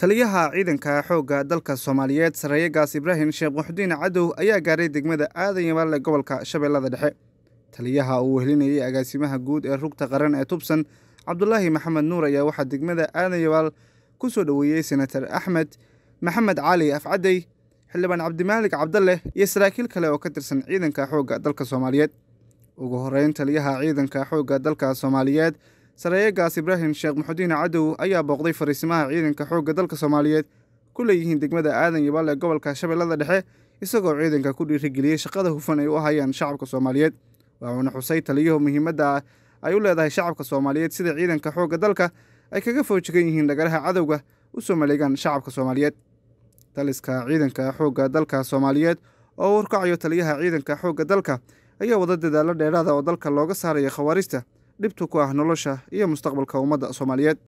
taliyaha ciidanka xoogga dalka soomaaliyeed sareeyagaas ibraahim sheekh muxudiin cadow ayaa gaaray degmada aadanyamalle gobolka shabeellada dhexe taliyaha uu helinayay agaasimaha guud ee rugta qaran ee tubsan cabdulaahi maxamed nuur ayaa waxaa degmada aadan yabaal ku soo dhoweeyey senator axmed maxamed cali afcadey xildhibaan cabdimaalik cabdaleh iyo saraakiil kale oo ka tirsan ciidanka xoogga dalka soomaaliyeed ugu horreyn taliyaha ciidanka xoogga dalka soomaaliyeed saraayaagaas ibraahim sheekh muxudiin cadow ayaa booqday fariisimaha ciidanka xoogga dalka soomaaliyeed ku leeyihiin degmada aadan yabaal ee gobolka shabeellada dhexe isagoo ciidanka ku dhiirigeliyey shaqada hufan ay u ahayaan shacabka soomaaliyeed waxuuna xusay taliyahu muhiimadda ah ay u leedahay shacabka soomaaliyeed sida ciidanka xoogga dalka ay kaga foojigan yihiin dhagaraha cadowga u soo maleegaan shacabka soomaaliyeed taliska ciidanka xoogga dalka soomaaliyeed oo warkacayo taliyaha ciidanka xoogga dalka ayaa wada dadaalo dheeraada oo dalka looga saaraya khawaarista dhibtu ku ah nolosha iyo mustaqbalka ummadda soomaaliyeed